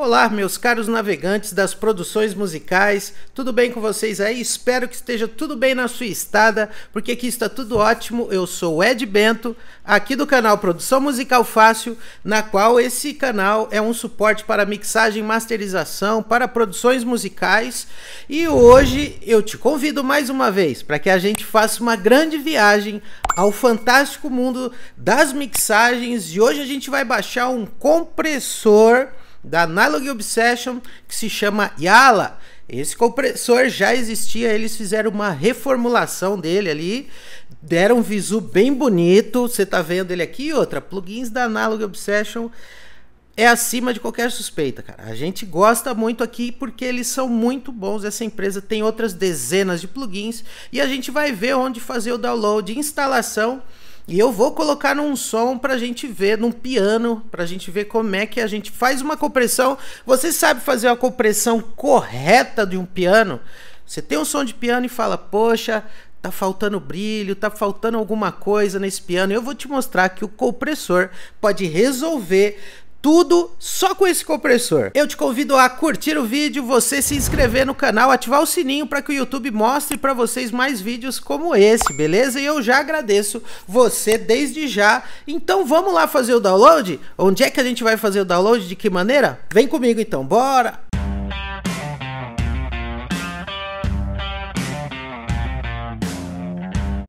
Olá, meus caros navegantes das produções musicais, tudo bem com vocês aí? Espero que esteja tudo bem na sua estada, porque aqui está tudo ótimo. Eu sou o Ed Bento, aqui do canal Produção Musical Fácil, na qual esse canal é um suporte para mixagem, masterização, para produções musicais. E hoje eu te convido mais uma vez para que a gente faça uma grande viagem ao fantástico mundo das mixagens. E hoje a gente vai baixar um compressor da Analog Obsession que se chama Yala. Esse compressor já existia, eles fizeram uma reformulação dele ali, deram um visu bem bonito. Você tá vendo ele aqui? Outra, plugins da Analog Obsession é acima de qualquer suspeita, cara. A gente gosta muito aqui porque eles são muito bons. Essa empresa tem outras dezenas de plugins e a gente vai ver onde fazer o download, instalação e eu vou colocar num som pra gente ver, num piano, pra gente ver como é que a gente faz uma compressão. Você sabe fazer uma compressão correta de um piano? Você tem um som de piano e fala, poxa, tá faltando brilho, tá faltando alguma coisa nesse piano. Eu vou te mostrar que o compressor pode resolver tudo só com esse compressor. Eu te convido a curtir o vídeo, você se inscrever no canal, ativar o sininho para que o YouTube mostre para vocês mais vídeos como esse, beleza? E eu já agradeço você desde já. Então vamos lá fazer o download? Onde é que a gente vai fazer o download? De que maneira? Vem comigo então, bora!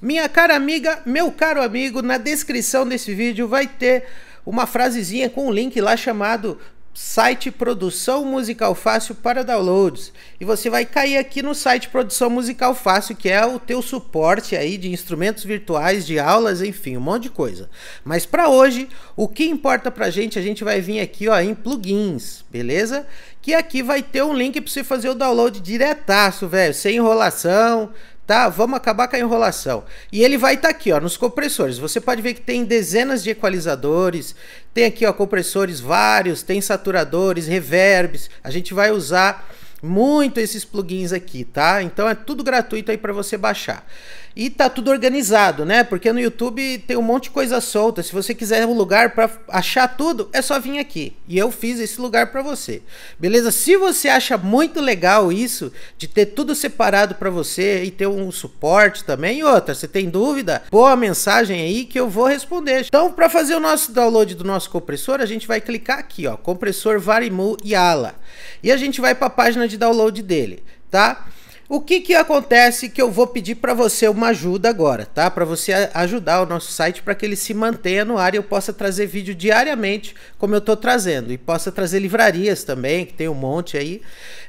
Minha cara amiga, meu caro amigo, na descrição desse vídeo vai ter uma frasezinha com um link lá chamado site Produção Musical Fácil para downloads. E você vai cair aqui no site Produção Musical Fácil, que é o teu suporte aí de instrumentos virtuais, de aulas, enfim, um monte de coisa. Mas para hoje, o que importa pra gente, a gente vai vir aqui, ó, em plugins, beleza? Que aqui vai ter um link para você fazer o download diretaço, velho, sem enrolação, tá? Vamos acabar com a enrolação. E ele vai estar tá aqui, ó, nos compressores. Você pode ver que tem dezenas de equalizadores, tem aqui, ó, compressores vários, tem saturadores, reverbs. A gente vai usar muito esses plugins aqui, tá? Então é tudo gratuito aí para você baixar. E tá tudo organizado, né? Porque no YouTube tem um monte de coisa solta. Se você quiser um lugar para achar tudo, é só vir aqui. E eu fiz esse lugar para você. Beleza? Se você acha muito legal isso de ter tudo separado para você e ter um suporte também, outra, você tem dúvida, pô a mensagem aí que eu vou responder. Então, para fazer o nosso download do nosso compressor, a gente vai clicar aqui, ó, compressor Varimu Ala. E a gente vai para a página de de download dele, tá? O que que acontece que eu vou pedir para você uma ajuda agora, tá? Para você ajudar o nosso site para que ele se mantenha no ar e eu possa trazer vídeo diariamente, como eu estou trazendo, e possa trazer livrarias também, que tem um monte aí,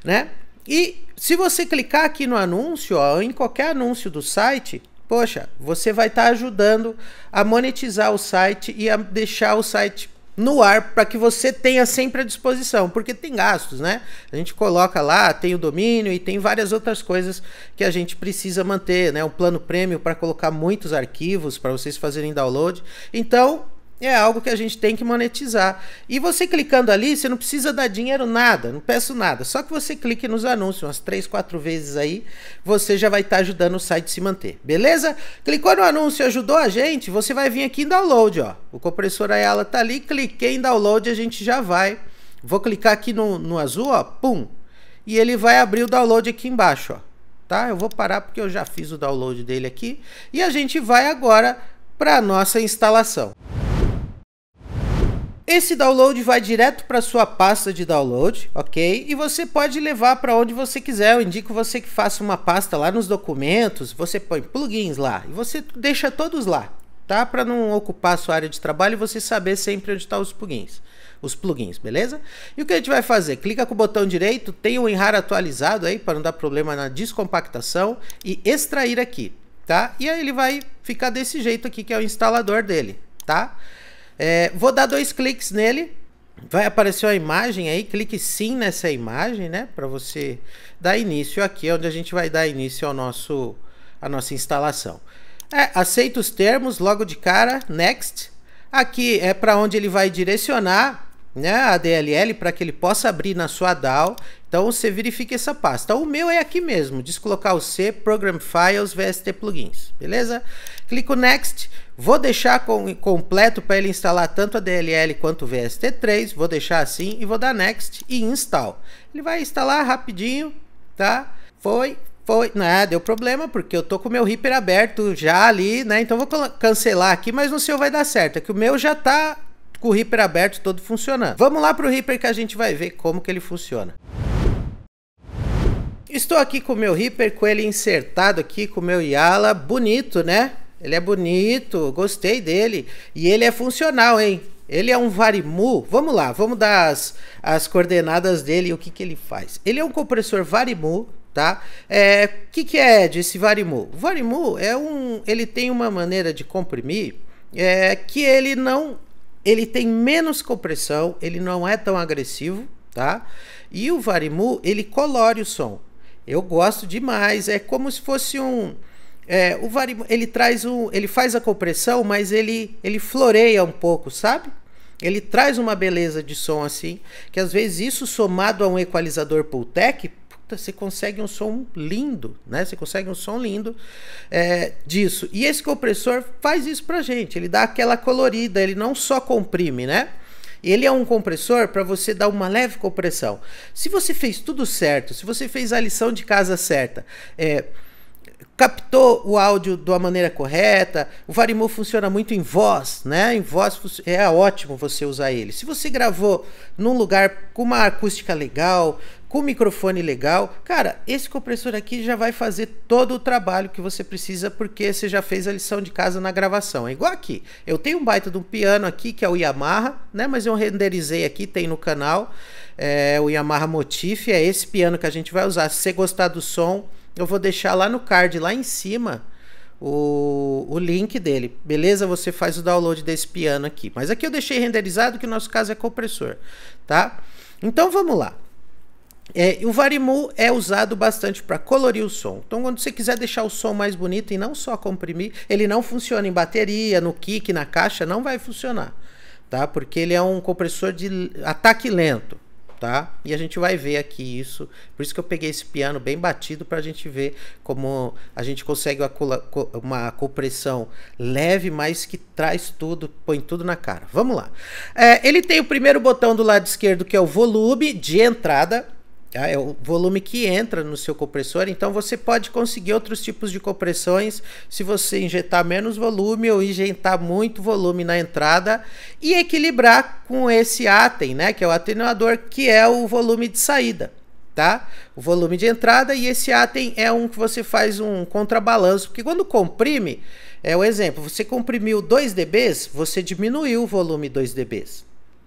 né? E se você clicar aqui no anúncio, ó, em qualquer anúncio do site, poxa, você vai estar tá ajudando a monetizar o site e a deixar o site no ar para que você tenha sempre à disposição, porque tem gastos, né? A gente coloca lá, tem o domínio e tem várias outras coisas que a gente precisa manter, né? O plano prêmio para colocar muitos arquivos para vocês fazerem download. Então, é algo que a gente tem que monetizar. E você clicando ali, você não precisa dar dinheiro nada, não peço nada. Só que você clique nos anúncios umas 3, 4 vezes aí, você já vai estar tá ajudando o site a se manter, beleza? Clicou no anúncio, ajudou a gente, você vai vir aqui em download, ó. O compressor Ayala tá ali, cliquei em download, a gente já vai. Vou clicar aqui no, no azul, ó, pum. E ele vai abrir o download aqui embaixo, ó. Tá? Eu vou parar porque eu já fiz o download dele aqui. E a gente vai agora para nossa instalação. Esse download vai direto para sua pasta de download, ok? E você pode levar para onde você quiser. Eu indico você que faça uma pasta lá nos documentos, você põe plugins lá e você deixa todos lá, tá? Para não ocupar a sua área de trabalho e você saber sempre onde estão tá os plugins. Os plugins, beleza? E o que a gente vai fazer? Clica com o botão direito, tem o WinRAR atualizado aí para não dar problema na descompactação e extrair aqui, tá? E aí ele vai ficar desse jeito aqui que é o instalador dele, tá? Tá? É, vou dar dois cliques nele. Vai aparecer uma imagem aí, clique sim nessa imagem, né? Para você dar início aqui, é onde a gente vai dar início ao nosso, a nossa instalação. É, aceita os termos logo de cara, next. Aqui é para onde ele vai direcionar né, a DLL para que ele possa abrir na sua DAO. Então você verifica essa pasta. Então, o meu é aqui mesmo, deslocar o C, Program Files, VST Plugins, beleza? Clico Next, vou deixar com, completo para ele instalar tanto a DLL quanto o VST3, vou deixar assim e vou dar Next e Install. Ele vai instalar rapidinho, tá? Foi, foi, né, deu problema, porque eu tô com o meu Reaper aberto já ali, né, então vou cancelar aqui, mas no seu vai dar certo, é que o meu já tá com o Reaper aberto todo funcionando. Vamos lá pro Reaper que a gente vai ver como que ele funciona. Estou aqui com o meu Reaper, com ele insertado aqui, com o meu Yala, bonito, né? Ele é bonito, gostei dele. E ele é funcional, hein? Ele é um Varimu. Vamos lá, vamos dar as, as coordenadas dele e o que, que ele faz. Ele é um compressor Varimu, tá? É, que que é desse Varimu? O Varimu é um, ele tem uma maneira de comprimir é, que ele não ele tem menos compressão, ele não é tão agressivo, tá? E o Varimu, ele colore o som. Eu gosto demais, é como se fosse um é, o Varimu, ele traz um, ele faz a compressão, mas ele ele floreia um pouco, sabe? Ele traz uma beleza de som assim, que às vezes isso somado a um equalizador Pultec puta, você consegue um som lindo, né? Você consegue um som lindo é, disso. E esse compressor faz isso pra gente, ele dá aquela colorida, ele não só comprime, né? Ele é um compressor para você dar uma leve compressão. Se você fez tudo certo, se você fez a lição de casa certa, é, captou o áudio de uma maneira correta. O Varimô funciona muito em voz, né? Em voz é ótimo você usar ele. Se você gravou num lugar com uma acústica legal, com microfone legal, cara, esse compressor aqui já vai fazer todo o trabalho que você precisa porque você já fez a lição de casa na gravação. É igual aqui. Eu tenho um baita de um piano aqui que é o Yamaha, né? Mas eu renderizei aqui, tem no canal. É, o Yamaha Motif é esse piano que a gente vai usar. Se você gostar do som, eu vou deixar lá no card, lá em cima, o, o link dele. Beleza? Você faz o download desse piano aqui. Mas aqui eu deixei renderizado, que no nosso caso é compressor, tá? Então vamos lá. É, o Varimu é usado bastante para colorir o som. Então, quando você quiser deixar o som mais bonito e não só comprimir, ele não funciona em bateria, no kick, na caixa, não vai funcionar, tá? Porque ele é um compressor de ataque lento tá? E a gente vai ver aqui isso. Por isso que eu peguei esse piano bem batido para a gente ver como a gente consegue uma compressão leve, mas que traz tudo, põe tudo na cara. Vamos lá. É, ele tem o primeiro botão do lado esquerdo que é o volume de entrada. Tá? É o volume que entra no seu compressor, então você pode conseguir outros tipos de compressões se você injetar menos volume ou injetar muito volume na entrada e equilibrar com esse atem, né, que é o atenuador, que é o volume de saída tá? O volume de entrada e esse atem é um que você faz um contrabalanço, porque quando comprime, é o exemplo, você comprimiu 2 dBs, você diminuiu o volume 2 dBs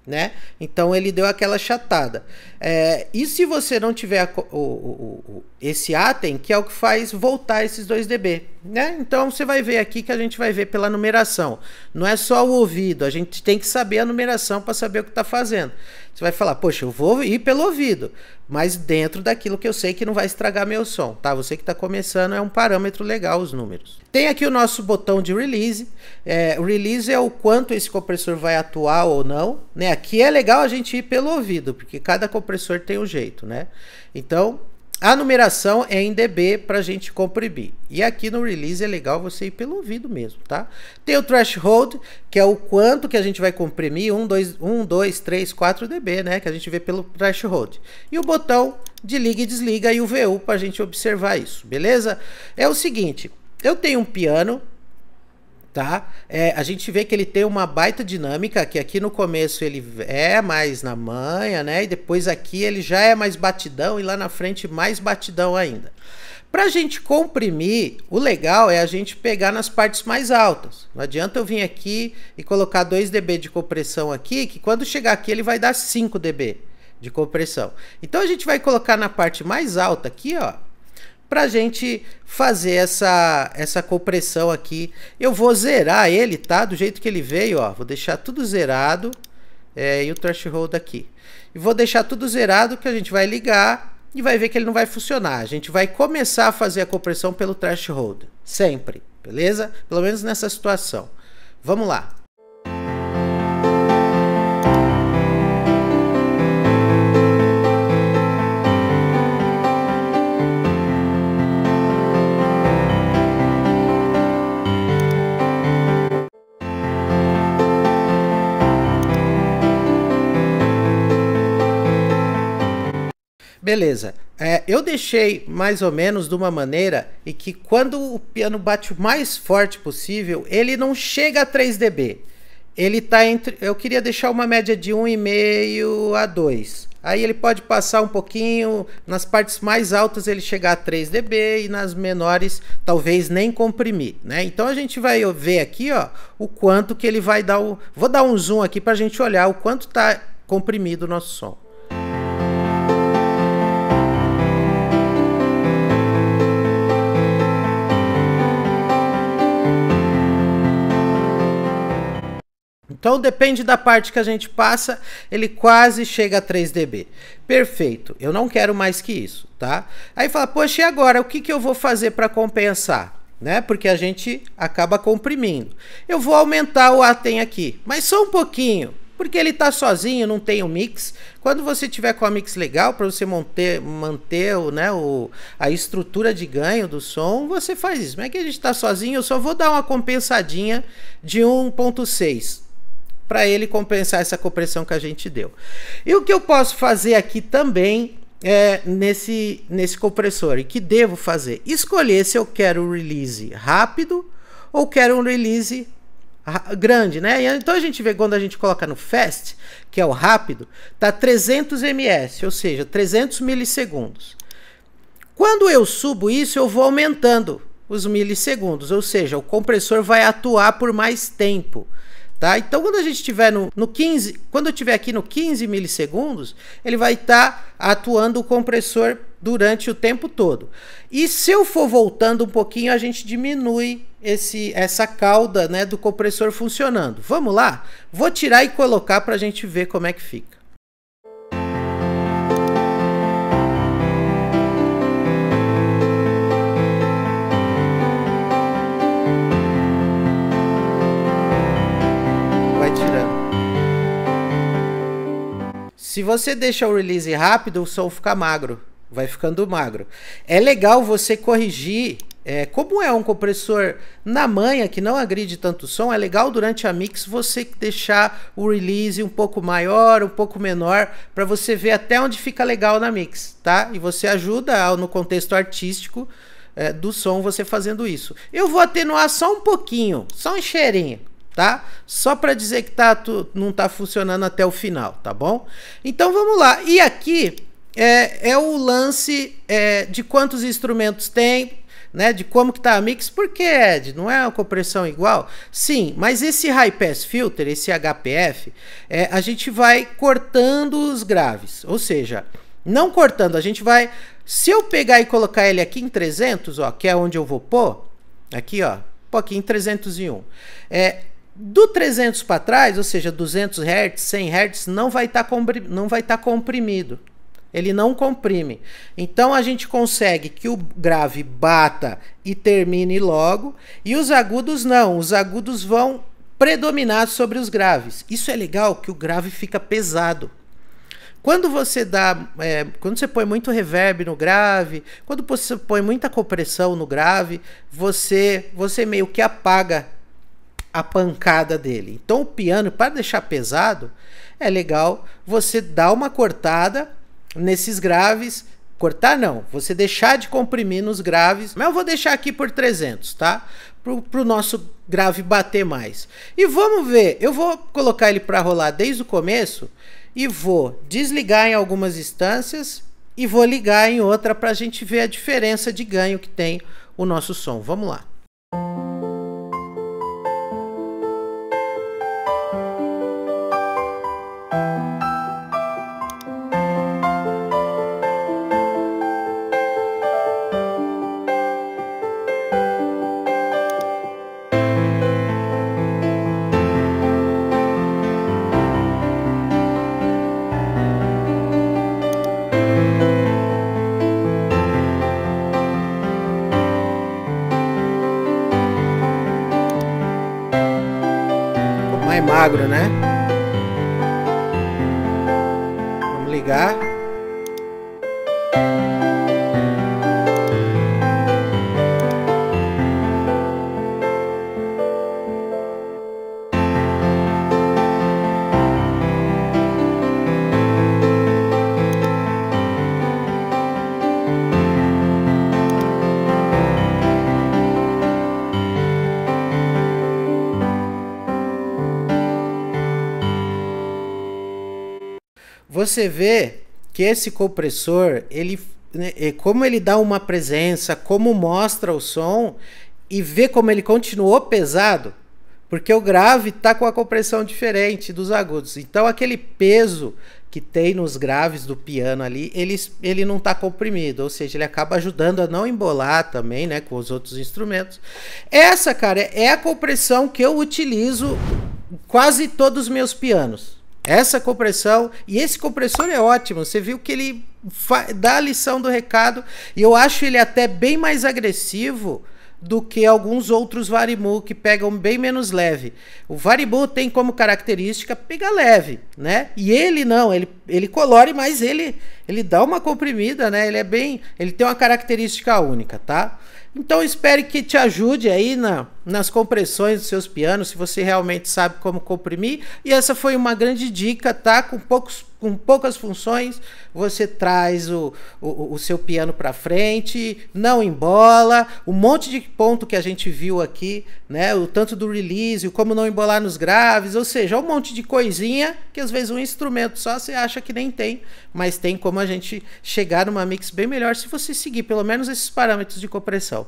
né? Então ele deu aquela chatada. É, e se você não tiver o, o, o, esse Atem, que é o que faz voltar esses dois dB, né? Então você vai ver aqui que a gente vai ver pela numeração. Não é só o ouvido, a gente tem que saber a numeração para saber o que está fazendo. Você vai falar, poxa, eu vou ir pelo ouvido, mas dentro daquilo que eu sei que não vai estragar meu som, tá? Você que está começando é um parâmetro legal os números. Tem aqui o nosso botão de release. É, release é o quanto esse compressor vai atuar ou não, né? Aqui é legal a gente ir pelo ouvido, porque cada compressor tem um jeito, né? Então, a numeração é em dB para a gente comprimir. E aqui no release é legal você ir pelo ouvido mesmo, tá? Tem o threshold, que é o quanto que a gente vai comprimir, 1, 2, 1, 2 3, 4 dB, né? Que a gente vê pelo threshold. E o botão de liga e desliga e o VU para a gente observar isso, beleza? É o seguinte, eu tenho um piano tá? É, a gente vê que ele tem uma baita dinâmica, que aqui no começo ele é mais na manha, né? E depois aqui ele já é mais batidão e lá na frente mais batidão ainda. a gente comprimir, o legal é a gente pegar nas partes mais altas. Não adianta eu vir aqui e colocar 2 dB de compressão aqui, que quando chegar aqui ele vai dar 5 dB de compressão. Então a gente vai colocar na parte mais alta aqui, ó, para a gente fazer essa, essa compressão aqui. Eu vou zerar ele, tá? Do jeito que ele veio, ó. Vou deixar tudo zerado é, e o threshold aqui. E vou deixar tudo zerado que a gente vai ligar e vai ver que ele não vai funcionar. A gente vai começar a fazer a compressão pelo threshold, sempre, beleza? Pelo menos nessa situação. Vamos lá. Beleza. É, eu deixei mais ou menos de uma maneira em que quando o piano bate o mais forte possível, ele não chega a 3 dB. Ele tá entre. Eu queria deixar uma média de 1,5 a 2. Aí ele pode passar um pouquinho, nas partes mais altas ele chegar a 3 dB e nas menores talvez nem comprimir, né? Então a gente vai ver aqui, ó, o quanto que ele vai dar o... Vou dar um zoom aqui para a gente olhar o quanto está comprimido o nosso som. Então depende da parte que a gente passa, ele quase chega a 3 dB. Perfeito, eu não quero mais que isso, tá? Aí fala, poxa, e agora? O que, que eu vou fazer para compensar? Né? Porque a gente acaba comprimindo. Eu vou aumentar o Atem aqui, mas só um pouquinho, porque ele está sozinho, não tem o mix. Quando você tiver com a mix legal, para você manter, manter o, né, o, a estrutura de ganho do som, você faz isso. Mas é que a gente está sozinho, eu só vou dar uma compensadinha de 1.6 para ele compensar essa compressão que a gente deu. E o que eu posso fazer aqui também é, nesse, nesse compressor e que devo fazer? Escolher se eu quero um release rápido ou quero um release grande, né? Então a gente vê quando a gente coloca no fast, que é o rápido, tá 300 ms, ou seja, 300 milissegundos. Quando eu subo isso, eu vou aumentando os milissegundos, ou seja, o compressor vai atuar por mais tempo. Tá? Então, quando a gente estiver no, no 15, quando eu estiver aqui no 15 milissegundos, ele vai estar tá atuando o compressor durante o tempo todo. E se eu for voltando um pouquinho, a gente diminui esse, essa cauda né, do compressor funcionando. Vamos lá? Vou tirar e colocar para a gente ver como é que fica. Se você deixa o release rápido, o som fica magro, vai ficando magro. É legal você corrigir. É, como é um compressor na manha que não agride tanto o som, é legal durante a mix você deixar o release um pouco maior, um pouco menor, para você ver até onde fica legal na mix, tá? E você ajuda no contexto artístico é, do som você fazendo isso. Eu vou atenuar só um pouquinho, só um cheirinho tá? Só para dizer que tá, tu, não tá funcionando até o final, tá bom? Então vamos lá. E aqui é, é o lance é, de quantos instrumentos tem, né? De como que tá a mix. Por que, Ed? Não é uma compressão igual? Sim, mas esse high pass filter, esse HPF, é, a gente vai cortando os graves. Ou seja, não cortando, a gente vai... Se eu pegar e colocar ele aqui em 300, ó, que é onde eu vou pôr, aqui, ó, pô, aqui em 301. É, do 300 para trás, ou seja, 200 Hz, 100 Hz, não vai estar tá, tá comprimido. Ele não comprime. Então a gente consegue que o grave bata e termine logo, e os agudos não. Os agudos vão predominar sobre os graves. Isso é legal que o grave fica pesado. Quando você dá, é, quando você põe muito reverb no grave, quando você põe muita compressão no grave, você você meio que apaga a pancada dele. Então o piano, para deixar pesado, é legal você dar uma cortada nesses graves. Cortar não, você deixar de comprimir nos graves. Mas eu vou deixar aqui por 300, tá? Para o nosso grave bater mais. E vamos ver, eu vou colocar ele para rolar desde o começo e vou desligar em algumas instâncias e vou ligar em outra para a gente ver a diferença de ganho que tem o nosso som. Vamos lá. agro, né? Vamos ligar. você vê que esse compressor, ele né, é como ele dá uma presença, como mostra o som e vê como ele continuou pesado, porque o grave está com a compressão diferente dos agudos. Então aquele peso que tem nos graves do piano ali, ele, ele não está comprimido, ou seja, ele acaba ajudando a não embolar também, né, com os outros instrumentos. Essa, cara, é a compressão que eu utilizo quase todos os meus pianos. Essa compressão, e esse compressor é ótimo, você viu que ele dá a lição do recado, e eu acho ele até bem mais agressivo do que alguns outros Varimu que pegam bem menos leve. O varimu tem como característica pegar leve, né? E ele não, ele, ele colore, mas ele ele dá uma comprimida, né? Ele é bem, ele tem uma característica única, tá? Então espere que te ajude aí na, nas compressões dos seus pianos, se você realmente sabe como comprimir. E essa foi uma grande dica, tá? Com poucos com poucas funções, você traz o, o, o seu piano para frente, não embola, um monte de ponto que a gente viu aqui, né? O tanto do release, o como não embolar nos graves, ou seja, um monte de coisinha que às vezes um instrumento só você acha que nem tem, mas tem como a gente chegar numa mix bem melhor se você seguir pelo menos esses parâmetros de compressão.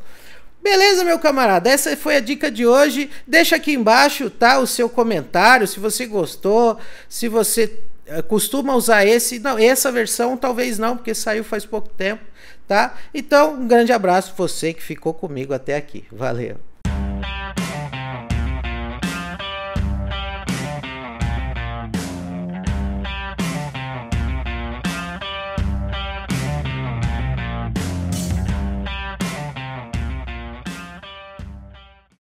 Beleza, meu camarada? Essa foi a dica de hoje. Deixa aqui embaixo, tá, o seu comentário, se você gostou, se você costuma usar esse, não, essa versão talvez não, porque saiu faz pouco tempo, tá? Então, um grande abraço você que ficou comigo até aqui. Valeu.